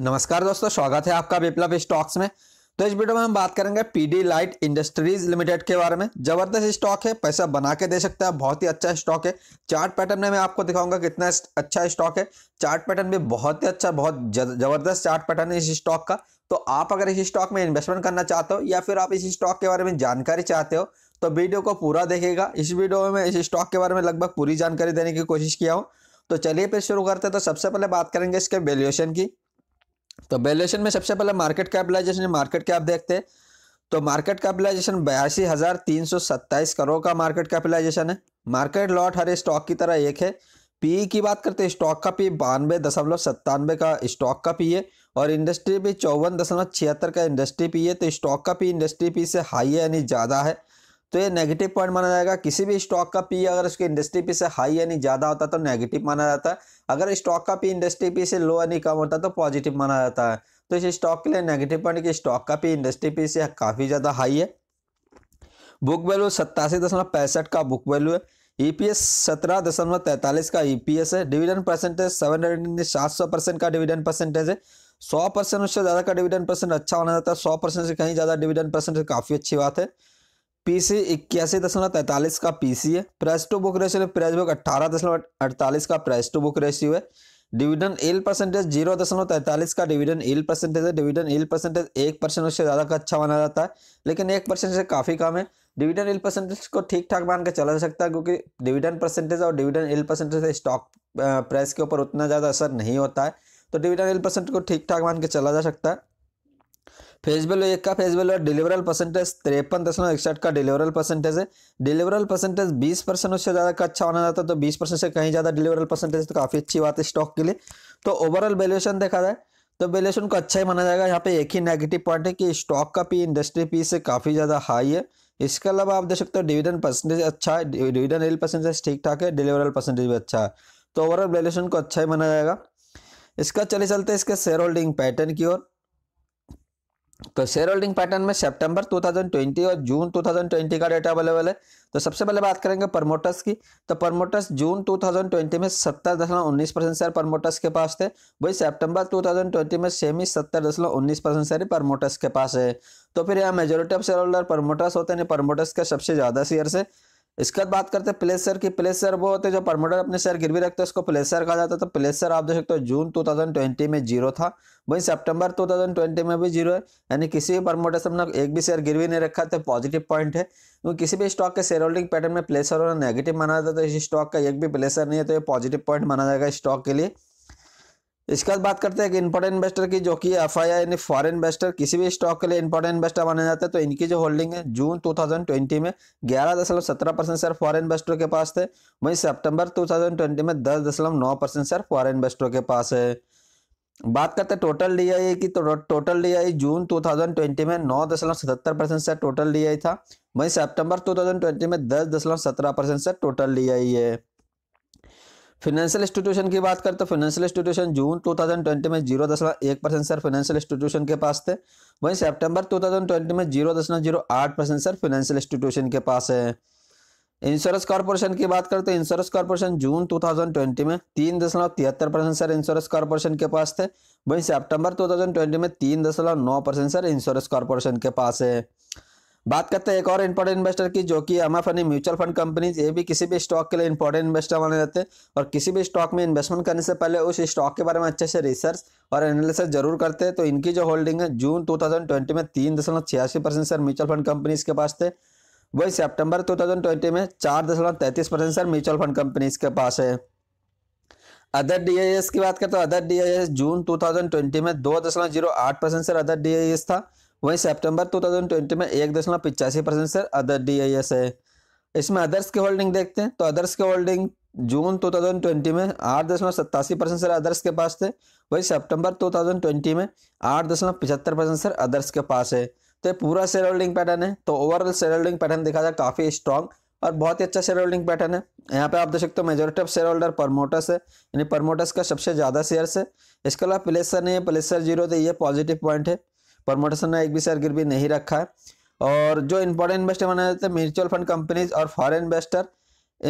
नमस्कार दोस्तों स्वागत है आपका विप्लव स्टॉक्स में तो इस वीडियो में हम बात करेंगे पीडी लाइट इंडस्ट्रीज लिमिटेड के बारे में जबरदस्त स्टॉक है पैसा बना के दे सकता है बहुत ही अच्छा स्टॉक है चार्ट पैटर्न में मैं आपको दिखाऊंगा कितना अच्छा स्टॉक है चार्ट पैटर्न भी बहुत ही अच्छा बहुत जबरदस्त चार्ट पैटर्न है इस स्टॉक का तो आप अगर इस स्टॉक में इन्वेस्टमेंट करना चाहते हो या फिर आप इस स्टॉक के बारे में जानकारी चाहते हो तो वीडियो को पूरा देखेगा इस वीडियो में इस स्टॉक के बारे में लगभग पूरी जानकारी देने की कोशिश किया हूँ तो चलिए फिर शुरू करते हैं तो सबसे पहले बात करेंगे इसके वैल्यूएशन की तो वैल्यूएशन में सबसे पहले मार्केट कैपिटलाइजेशन मार्केट कैप देखते हैं तो मार्केट कैपिटलाइजेशन बयासी हज़ार तीन सौ सत्ताईस करोड़ का मार्केट कैपिटलाइजेशन है मार्केट लॉट हर स्टॉक की तरह एक है पी e की बात करते हैं स्टॉक का पी बानवे दशमलव सत्तानवे का स्टॉक का पी e है और इंडस्ट्री पी चौवन दशमलव छिहत्तर का इंडस्ट्री पी e है तो स्टॉक का पी इंडस्ट्री पी से हाई है यानी ज़्यादा है तो ये नेगेटिव पॉइंट माना जाएगा किसी भी स्टॉक का पी अगर उसके इंडस्ट्री पी से हाई यानी ज़्यादा होता तो नेगेटिव माना जाता है अगर स्टॉक का पी इंडस्ट्री पी से लो यानी कम होता तो पॉजिटिव माना जाता है तो इस स्टॉक के लिए नेगेटिव पॉइंट कि स्टॉक का पी इंडस्ट्री पी से काफ़ी ज़्यादा हाई है बुक वैल्यू सत्तासी दशमलव पैंसठ का बुक वैल्यू है ईपीएस e सत्रह दशमलव तैंतालीस का ईपीएस e है डिविडेंड परसेंटेज सेवन हंड्रेड सात सौ परसेंट का डिविडेंड परसेंटेज है सौ परसेंट उससे ज़्यादा का डिविडेंड परसेंट अच्छा माना जाता है सौ परसेंट से कहीं ज़्यादा डिविडेंड परसेंट काफ़ी अच्छी बात है पीसी इक्यासी दशमलव तैंतालीस का पीसी है price to book ratio price book अट्ठारह दशमलव अड़तालीस का प्राइस टू बुक रेशियो है डिविडेंड एल परसेंटेज जीरो दशमलव तैंतालीस का डिविडेंड एल परसेंटेज है डिविडेंड एल परसेंटेज एक परसेंट उससे ज़्यादा का अच्छा माना जाता है लेकिन एक परसेंट से काफ़ी कम है डिविडेंड एल परसेंटेज को ठीक ठाक मान के चला जा सकता है क्योंकि डिविडेंड परसेंटेज और डिविडेंड एल परसेंटेज से स्टॉक प्राइस के ऊपर उतना ज़्यादा असर नहीं होता है तो डिविडेंड एल परसेंट को ठीक ठाक मान के चला जा सकता है फेज वैल्यू एक का फेज वैल्यू डिलीवरल परसेंटेज तिरपन दशमलव इकसठ का डिलीवरल परसेंटेज है डिलीवरल परसेंटेज बीस परसेंट उससे ज़्यादा का अच्छा होना जाता है तो बीस परसेंट से कहीं ज़्यादा डिलीवरल परसेंटेज तो काफ़ी अच्छी बात है स्टॉक के लिए तो ओवरऑल वैल्यूएशन देखा जाए तो वैल्यूएशन को अच्छा ही माना जाएगा यहाँ पे एक ही नेगेटिव पॉइंट है कि स्टॉक का पी इंडस्ट्री पी से काफ़ी ज़्यादा हाई है इसके अलावा आप देख सकते हो डिविडेंड परसेंटेज अच्छा है डिविडेंड एल परसेंटेज ठीक ठाक है डिलीवरल परसेंटेज भी अच्छा है तो ओवरऑल वैल्यूएशन को अच्छा ही माना जाएगा इसका चले चलते इसके शेयर होल्डिंग पैटर्न की ओर तो शेयर होल्डिंग पैटर्न में सितंबर 2020 और जून 2020 का डेटा अवेलेबल है तो सबसे पहले बात करेंगे प्रमोटर्स की तो प्रमोटर्स जून 2020 में सत्तर दशमलव उन्नीस परसेंट शेयर प्रमोटर्स के पास थे वही सितंबर 2020 में सेमी सत्तर दशमलव उन्नीस परसेंट शेयर प्रमोटर्स के पास है तो फिर यहाँ majority of shareholder promoters होते हैं प्रमोटर्स के सबसे ज़्यादा शेयर है इसके बाद बात करते हैं प्लेसर की प्लेसर वो होते हैं जो प्रमोटर अपने शेयर गिरवी रखते हैं उसको प्लेसर कहा जाता है तो प्लेसर आप देख सकते हो जून 2020 में जीरो था वहीं सितंबर 2020 में भी जीरो है यानी किसी भी प्रमोटर से अपना एक भी शेयर गिरवी नहीं रखा तो पॉजिटिव पॉइंट है क्योंकि किसी भी स्टॉक के शेयर होल्डिंग पैटर्न में प्लेसर होना नेगेटिव माना जाता है तो इस स्टॉक का एक भी प्लेसर नहीं है तो ये पॉजिटिव पॉइंट माना जाएगा स्टॉक के लिए इसके बाद बात करते हैं कि इम्पोर्टेंट इन्वेस्टर की जो कि एफ आई यानी फॉरेन इन्वेस्टर किसी भी स्टॉक के लिए इम्पोर्टेंट इन्वेस्टर माना जाता है तो इनकी जो होल्डिंग है जून 2020 में ग्यारह दशमलव सत्रह परसेंट सर फॉरन इन्वेस्टर के पास थे वहीं सितंबर 2020 में दस दशमलव नौ परसेंट सर फॉरन इन्वेस्टर के पास है बात करते हैं टोटल डी आई की तो total D I June twenty में नौ दशमलव सतहत्तर परसेंट से टोटल डी आई था वहीं सितंबर ट्वेंटी में दस दशमलव सत्रह परसेंट से टोटल डी आई है फाइनेंशियल इंस्टीट्यूशन की बात करते फिनेंशियल फाइनेंशियल इंस्टीट्यूशन जून 2020 में जीरो दशमलव एक परसेंट सर फाइनेंशियल इंस्टीट्यूशन के पास थे वहीं सितंबर 2020 में जीरो दशमलव जीरो आठ परसेंट सर फाइनेंशियल इंस्टीट्यूशन के पास है इंश्योरेंस कॉरपोरेशन की बात करते इंश्योरेंस कॉर्पोरेशन जून टू में तीन दशमलव तिहत्तर परसेंट सर इंश्योरेंस कॉर्पोरेशन के पास थे वहीं सितंबर टू में तीन दशमलव नौ परसेंट सर इंश्योरेंस कॉरपोरेशन के पास है बात करते हैं एक और इंपॉर्टेंट इन्वेस्टर की जो कि M F mutual fund companies ये भी किसी भी स्टॉक के लिए इंपॉर्टेंट इन्वेस्टर माने जाते हैं और किसी भी स्टॉक में इन्वेस्टमेंट करने से पहले उस स्टॉक के बारे में अच्छे से रिसर्च और एनालिसिस जरूर करते हैं तो इनकी जो होल्डिंग है जून ट्वेंटी में तीन दशमलव छियासी percent sir mutual fund companies के पास थे वही थाउजेंड ट्वेंटी में चार दशमलव तैंतीस percent sir mutual fund companies के पास है अदर डीआईएस की बात करें तो अदर डीआईएस जून ट्वेंटी में दो दशमलव जीरो आठ परसेंट सर अदर डीआईएस था वहीं सितंबर 2020 में एक दशमलव पिचासी परसेंट शेयर अदर एस है इसमें अदर्स की होल्डिंग देखते हैं तो अदर्स की होल्डिंग जून 2020 में आठ दशमलव सत्तासी परसेंट से अदर्स के पास थे वही सितंबर 2020 में आठ दशमलव पिछहत्तर परसेंट सर अदर्स के पास है तो ये पूरा शेयर होल्डिंग पैटर्न है तो ओवरऑल शेयर होल्डिंग पैटर्न देखा जाए काफ़ी स्ट्रॉन्ग और बहुत ही अच्छा शेयर होल्डिंग पैटर्न है यहाँ पे आप देख सकते हो majority of shareholder promoters है यानी प्रमोटर्स का सबसे ज़्यादा शेयर है इसके अलावा प्लेसर नहीं है प्लेसर जीरो तो ये पॉजिटिव पॉइंट है प्रमोटेशन ने एक भी शेयर गिरवी नहीं रखा है और जो इंपॉर्टेंट इन्वेस्टर माना जाता है म्यूचुअल फंड कंपनीज और फॉरेन इन्वेस्टर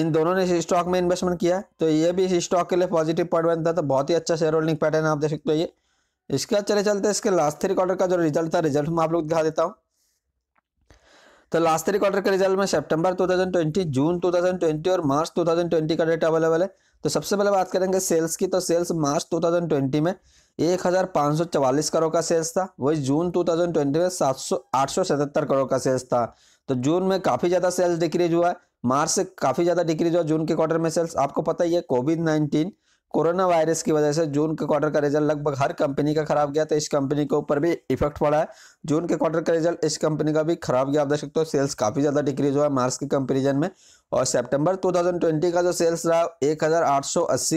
इन दोनों ने इस स्टॉक में इन्वेस्टमेंट किया तो ये भी इस स्टॉक के लिए पॉजिटिव पॉइंट बनता है तो बहुत ही अच्छा शेयर होल्डिंग पैटर्न आप देख सकते हो ये इसके चले चलते इसके लास्ट थ्री क्वार्टर का जो रिजल्ट था रिजल्ट में आप लोग दिखा देता हूँ तो लास्ट थ्री क्वार्टर के रिजल्ट में सितंबर टू जून ट्वेंटी और मार्च ट्वेंटी का डेटा अवेलेबल है तो सबसे पहले बात करेंगे सेल्स की तो सेल्स मार्च 2020 में एक हज़ार पाँच सौ चवालीस करोड़ का सेल्स था वही जून टू थाउजेंड ट्वेंटी में सात सौ आठ सौ सतहत्तर करोड़ का सेल्स था तो जून में काफ़ी ज़्यादा सेल्स डिक्रीज हुआ है मार्च से काफ़ी ज़्यादा डिक्रीज हुआ जून के क्वार्टर में सेल्स आपको पता ही है कोविड नाइन्टीन कोरोना वायरस की वजह से जून के क्वार्टर का रिजल्ट लगभग हर कंपनी का खराब गया तो इस कंपनी के ऊपर भी इफेक्ट पड़ा है जून के क्वार्टर का रिजल्ट इस कंपनी का भी खराब गया आप देख सकते हो सेल्स काफ़ी ज़्यादा डिक्रीज हुआ है मार्च के कंपेरिजन में और सितंबर 2020 का जो सेल्स रहा एक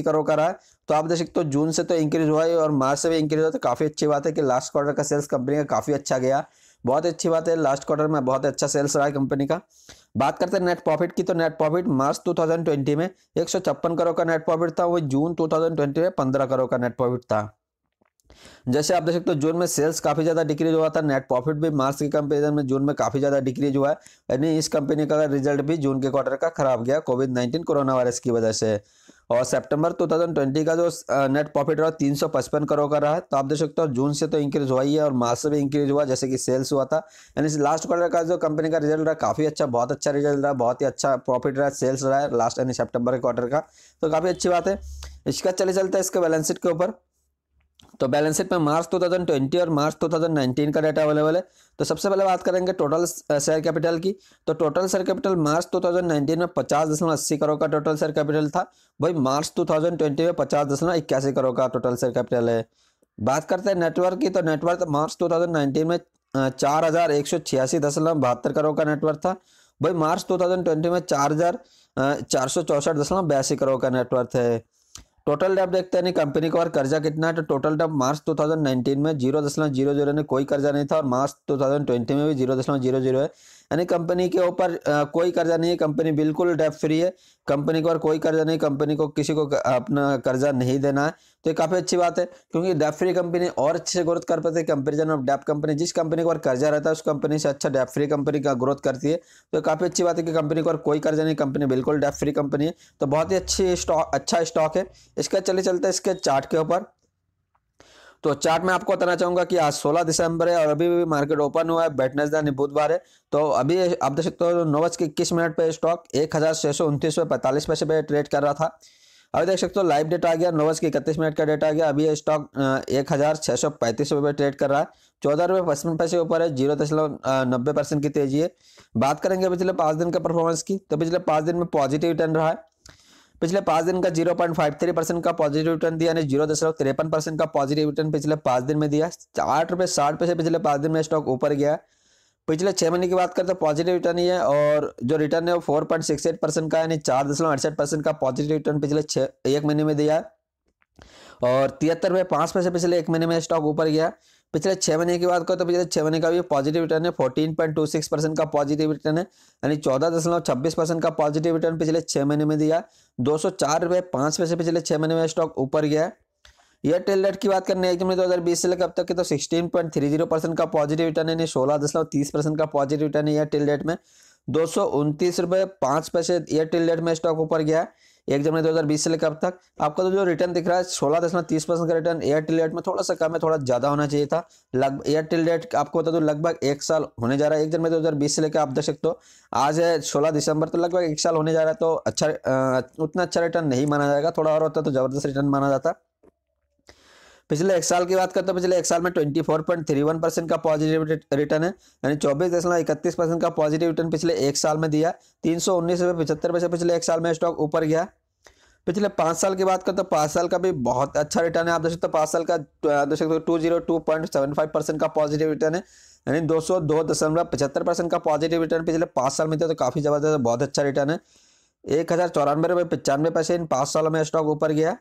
करोड़ का रहा तो आप देख सकते हो जून से तो इंक्रीज हुआ है और मार्च से भी इंक्रीज हुआ तो काफ़ी अच्छी बात है कि लास्ट क्वार्टर का सेल्स कंपनी का काफ़ी अच्छा गया बहुत अच्छी बात है लास्ट क्वार्टर में बहुत अच्छा सेल्स रहा है कंपनी का बात करते हैं नेट प्रॉफिट की तो नेट प्रॉफिट मार्च 2020 में एक करोड़ का नेट प्रॉफिट था वो जून 2020 में 15 करोड़ का नेट प्रॉफिट था जैसे आप देख सकते हो जून में सेल्स काफ़ी ज़्यादा डिक्रीज हुआ था नेट प्रॉफिट भी मार्च के कंपेरिजन में जून में काफ़ी ज़्यादा डिक्रीज हुआ है यानी इस कंपनी का रिजल्ट भी जून के क्वार्टर का खराब गया कोविड नाइन्टीन कोरोना वायरस की वजह से और सितंबर 2020 का जो नेट प्रॉफिट रहा तीन सौ पचपन करोड़ का रहा है तो आप देख सकते हो जून से तो इंक्रीज हुआ ही है और मार्च से भी इंक्रीज हुआ जैसे कि सेल्स हुआ था यानी लास्ट क्वार्टर का जो कंपनी का रिजल्ट रहा काफ़ी अच्छा बहुत अच्छा रिजल्ट रहा बहुत ही अच्छा प्रॉफिट रहा सेल्स रहा है लास्ट यानी सेप्टेम्बर के क्वार्टर का तो काफ़ी अच्छी बात है इसका चले चलता है इसके बैलेंस शीट के ऊपर तो बैलेंस शीट में मार्च 2020 और मार्च 2019 का डाटा अवेलेबल है तो सबसे पहले बात करेंगे टोटल शेयर कैपिटल की तो टोटल शेयर कैपिटल मार्च 2019 में पचास दशमलव अस्सी करोड़ का टोटल शेयर कैपिटल था वही मार्च 2020 में पचास दशमलव इक्यासी करोड़ का टोटल शेयर कैपिटल है बात करते हैं नेटवर्क की तो नेटवर्क मार्च टू में चार करोड़ का नेटवर्क था वही मार्च टू में चार हज़ार करोड़ का नेटवर्क है टोटल डेप देखते हैं कंपनी का और कर्जा कितना है तो टोटल डेप मार्च 2019 में जीरो दशमलव जीरो जीरो ने कोई कर्जा नहीं था और मार्च 2020 में भी जीरो दशमलव जीरो जीरो है यानी कंपनी के ऊपर कोई कर्जा नहीं है कंपनी बिल्कुल डेप फ्री है कंपनी के ऊपर कोई कर्जा नहीं कंपनी को किसी को अपना कर्जा नहीं देना है तो ये काफ़ी अच्छी बात है क्योंकि डेप फ्री कंपनी और अच्छे से ग्रोथ कर पाती है कंपेरिजन ऑफ डेप कंपनी जिस कंपनी के ऊपर कर्जा रहता है उस कंपनी से अच्छा डेप फ्री कंपनी का ग्रोथ करती है तो काफ़ी अच्छी बात है कि कंपनी के ऊपर कोई कर्जा नहीं कंपनी बिल्कुल डेप फ्री कंपनी है तो बहुत ही अच्छी स्टॉक अच्छा स्टॉक है इसका चले चलते इसके चार्ट के ऊपर तो चार्ट में आपको बताना चाहूंगा कि आज 16 दिसंबर है और अभी भी मार्केट ओपन हुआ है बैठने दिन बुधवार है तो अभी आप देख सकते हो नौ बज के इक्कीस मिनट पर स्टॉक एक हज़ार छह सौ उनतीस पे पैंतालीस पैसे पे ट्रेड कर रहा था अभी देख सकते हो लाइव डेटा आ गया नौ बज के इकतीस मिनट का डेटा आ गया अभी स्टॉक एक हज़ार छह सौ पैंतीस रुपये ट्रेड कर रहा है चौदह रुपये पचपन पैसे ऊपर है जीरो दशमलव नब्बे परसेंट की तेजी है बात करेंगे पिछले पाँच दिन का परफॉर्मेंस की तो पिछले पाँच दिन में पॉजिटिव टर्न रहा है पिछले पांच दिन का zero point five three percent का पॉजिटिव रिटर्न दिया जीरो दशमलव तिरपन परसेंट का पॉजिटिव रिटर्न पिछले पांच दिन में दिया आठ रुपये साठ पैसे पिछले पांच दिन में स्टॉक ऊपर गया पिछले छह महीने की बात करें तो पॉजिटिव रिटर्न ही है और जो रिटर्न है वो four point six eight percent का यानी चार दशमलव अड़सठ परसेंट का पॉजिटिव रिटर्न पिछले छह एक महीने में दिया और तिहत्तर रुपये पाँच पैसे पिछले एक महीने में स्टॉक ऊपर गया पिछले छः महीने की बात करें तो पिछले छः महीने का भी पॉजिटिव रिटर्न है fourteen point two six percent का पॉजिटिव रिटर्न है यानी चौदह दशमलव छब्बीस परसेंट का पॉजिटिव रिटर्न पिछले छः महीने में दिया दो सौ चार रुपये पाँच पैसे पिछले छः महीने में स्टॉक ऊपर गया है एयरटेल रेट की बात करने एक जनवरी दो हज़ार बीस से लेकर अब तक की तो sixteen point three zero percent का पॉजिटिव रिटर्न यानी सोलह दशमलव तीस परसेंट का पॉजिटिव रिटर्न है एयरटेल रेट में दो सौ उनतीस रुपये पाँच पैसे एयरटेल रेट में स्टॉक ऊपर गया है एक जनवरी तो बीस से लेकर अब तक आपका तो जो रिटर्न दिख रहा है सोलह दशमलव तीस परसेंट का रिटर्न एयरटेल डेट में थोड़ा सा कम है थोड़ा ज्यादा होना चाहिए था लगभग एयरटेल डेट आपको बता दो लगभग एक साल होने जा रहा है एक जनवरी तो बीस से लेकर आप देख सकते हो आज है सोलह दिसंबर तो लगभग एक साल होने जा रहा है तो अच्छा उतना अच्छा रिटर्न नहीं माना जाएगा थोड़ा और होता तो जबरदस्त रिटर्न माना जाता पिछले एक साल की बात करते हैं पिछले एक साल में twenty four point three one percent का पॉजिटिव रिटर्न है यानी चौबीस दशमलव इकतीस परसेंट का पॉजिटिव रिटर्न पिछले एक साल में दिया तीन सौ उन्नीस रुपये पचहत्तर पैसे पिछले एक साल में स्टॉक ऊपर गया पिछले पाँच साल की बात करते हैं पाँच साल का भी बहुत अच्छा रिटर्न है आप देख सकते हो पाँच साल का देख सकते हो two zero two point seven five percent का पॉजिटिव रिटर्न है यानी दो सौ दो दशमलव पचहत्तर परसेंट का पॉजिटिव रिटर्न पिछले पाँच साल में दिया तो काफ़ी ज़बरदस्त बहुत अच्छा रिटर्न है एक हज़ार चौरानवे रुपये पचानवे पैसे इन पाँच सालों में स्टॉक ऊपर गया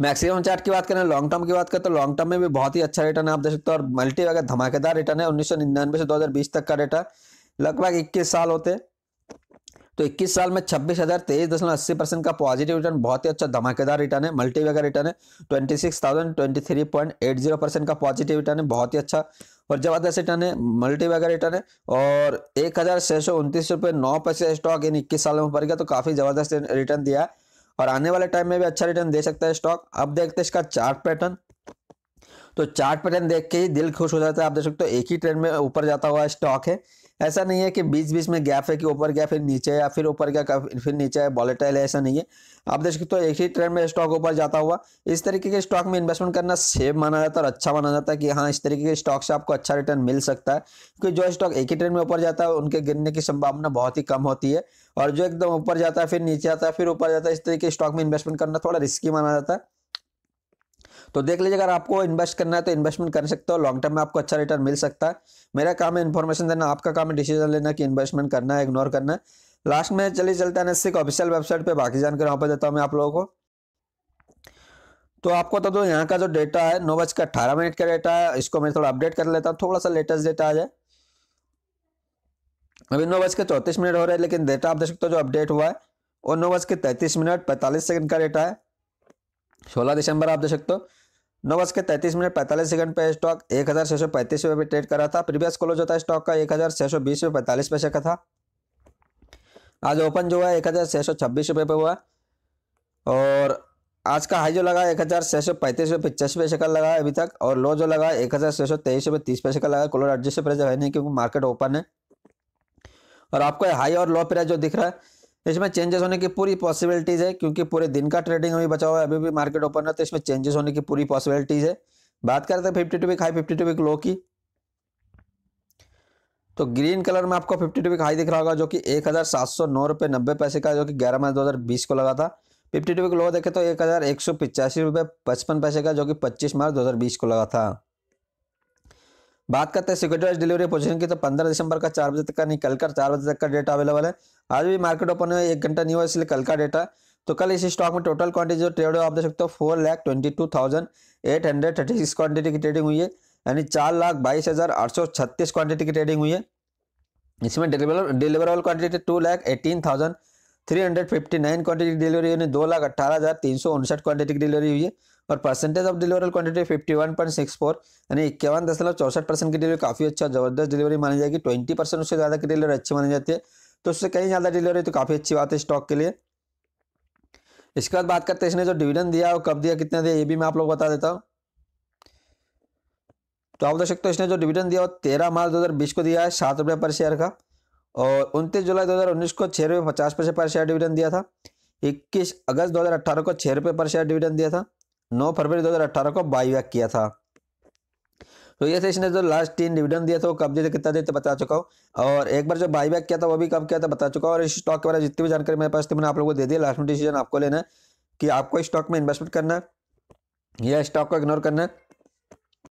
मैक्सिमम चार्ट की बात करें लॉन्ग टर्म की बात करें तो लॉन्ग टर्म में भी बहुत ही अच्छा रिटर्न है आप देख सकते हो और मल्टी अगर धमाकेदार रिटर्न है उन्नीस से 2020 तक का रेटा लगभग इक्कीस साल होते तो 21 साल में छब्बीस हजार तेईस दशमलव अस्सी परसेंट का पॉजिटिव रिटर्न बहुत ही अच्छा धमाकेदार रिटर्न है मल्टी का रिटर्न है twenty six thousand twenty three point eight zero percent का पॉजिटिव रिटर्न है बहुत ही अच्छा और जबरदस्त रिटर्न है मल्टी का रिटर्न है और एक हजार छह सौ उनतीस रुपये नौ पैसे स्टॉक इन इक्कीस सालों में पड़ गया तो काफ़ी जबरदस्त रिटर्न दिया है और आने वाले टाइम में भी अच्छा रिटर्न दे सकता है स्टॉक अब देखते हैं इसका चार्ट पैटर्न तो चार्ट पैटर्न देख के ही दिल खुश हो जाता है आप देख सकते हो एक ही ट्रेंड में ऊपर जाता हुआ स्टॉक है ऐसा नहीं है कि बीच बीच में गैप है कि ऊपर गया फिर नीचे या फिर ऊपर गया फिर नीचे है वॉलेटाइल है ऐसा नहीं है आप देख सकते हो एक ही ट्रेंड में स्टॉक ऊपर जाता हुआ इस तरीके के स्टॉक में इन्वेस्टमेंट करना सेफ माना जाता है और अच्छा माना जाता है कि हाँ इस तरीके के स्टॉक से आपको अच्छा रिटर्न मिल सकता है क्योंकि जो स्टॉक एक ही ट्रेंड में ऊपर जाता है उनके गिरने की संभावना बहुत ही कम होती है और जो एकदम ऊपर जाता है फिर नीचे आता है फिर ऊपर जाता है इस तरीके स्टॉक में इन्वेस्टमेंट करना थोड़ा रिस्की माना जाता है तो देख लीजिए अगर आपको इन्वेस्ट करना है तो इन्वेस्टमेंट कर सकते हो लॉन्ग टर्म में आपको अच्छा रिटर्न मिल सकता है मेरा काम है इन्फॉर्मेशन देना आपका काम है डिसीजन लेना कि इन्वेस्टमेंट करना है इग्नोर करना है लास्ट में चलिए चलते हैं एनएससी ऑफिशियल वेबसाइट पर बाकी जानकारी वहाँ पर देता हूँ मैं आप लोगों को तो आपको तो दो यहाँ का जो डेटा है नौ बज का अट्ठारह मिनट का डेटा है इसको मैं थोड़ा अपडेट कर लेता हूँ थोड़ा सा लेटेस्ट डेटा आ जाए अभी नौ बज चौंतीस मिनट हो रहे हैं लेकिन डेटा आप देख सकते हो जो अपडेट हुआ है वो नौ बज के तैंतीस मिनट पैंतालीस सेकंड का डेटा है सोलह दिसंबर आप देख सकते हो नौ बज के तैतीस मिनट पैंतालीस सेकंड पे स्टॉक एक हज़ार छह सौ पैंतीस रुपये पर ट्रेड करा था प्रीवियस क्लोज होता है स्टॉक का एक हज़ार छह सौ बीस रुपये पैंतालीस पैसे का था आज ओपन जो है एक हज़ार छह सौ छब्बीस रुपये पे हुआ और आज का हाई जो लगा एक हज़ार छह सौ पैंतीस रुपये पचासी पैसे का लगा है अभी तक और लो जो लगा एक हज़ार छह सौ तेईस रुपये तीस पैसे का लगा क्लोज एडजस्ट प्राइस है नहीं क्योंकि मार्केट ओपन है और आपको हाई और लो प्राइस जो दिख रहा है तो इसमें चेंजेस होने की पूरी पॉसिबिलिटीज़ है क्योंकि पूरे दिन का ट्रेडिंग अभी बचा हुआ है अभी भी मार्केट ओपन है तो इसमें चेंजेस होने की पूरी पॉसिबिलिटीज़ है बात करते हैं fifty two week high fifty two week low की तो ग्रीन कलर में आपको फिफ्टी टू वीक हाई दिख रहा होगा जो कि एक हज़ार सात सौ नौ रुपए नब्बे पैसे का जो कि ग्यारह मार्च दो हज़ार बीस को लगा था फिफ्टी टू वीक लो देखे तो एक हज़ार एक सौ पिचासी रुपए पचपन पैसे का जो कि पच्चीस मार्च दो हज़ार बीस को लगा था बात करते हैं वाइज डिलीवरी पोजीशन की तो 15 दिसंबर का चार बजे तक का नहीं कल का चार बजे तक का डेटा अवेलेबल है आज भी मार्केट ओपन है एक घंटा नहीं हुआ इसलिए कल का डेटा तो कल इस स्टॉक में टोटल क्वांटिटी जो ट्रेड हुआ आप देख सकते हो four lakh twenty two thousand eight hundred thirty six quantity की ट्रेडिंग हुई है यानी चार लाख बाईस हज़ार आठ सौ छत्तीस क्वांटिटी की ट्रेडिंग हुई है इसमें deliverable quantity two lakh eighteen thousand three hundred fifty nine delivery यानी दो लाख अट्ठारह हज़ार तीन सौ उनसठ क्वांटिटी की डिलीवरी हुई है और percentage of deliverable quantity fifty one point six four यानी इक्यावन दशमलव चौसठ परसेंट की डिलीवरी काफ़ी अच्छा जबरदस्त डिलीवरी मानी जाएगी ट्वेंटी परसेंट उससे ज़्यादा की डिलीवरी अच्छी मानी जाती है तो उससे कहीं ज़्यादा डिलीवरी तो काफ़ी अच्छी बात है स्टॉक के लिए इसके बाद बात करते हैं इसने जो डिविडेंड दिया और कब दिया कितना दिया ये भी मैं आप लोग बता देता हूँ तो आप देख सकते हो इसने जो डिविडेंड दिया वो तेरह मार्च दो हज़ार बीस को दिया है सात रुपये पर शेयर का और उनतीस जुलाई 2019 को छः रुपये पचास पैसे पर शेयर डिविडेंड दिया था इक्कीस अगस्त 2018 को छः रुपये पर शेयर डिविडेंड दिया था नौ फरवरी 2018 को बाई बैक किया था तो ये इसने जो लास्ट तीन डिविडेंड दिया था वो कब दिए कितना देते बता चुका हूँ और एक बार जो बाई बैक किया था वो भी कब किया था बता चुका हूँ और इस स्टॉक के बारे में जितनी भी जानकारी मेरे पास थी मैंने आप लोगों को दे दी लास्ट में डिसीजन आपको लेना है कि आपको इस स्टॉक में इन्वेस्टमेंट करना है या स्टॉक को इग्नोर करना है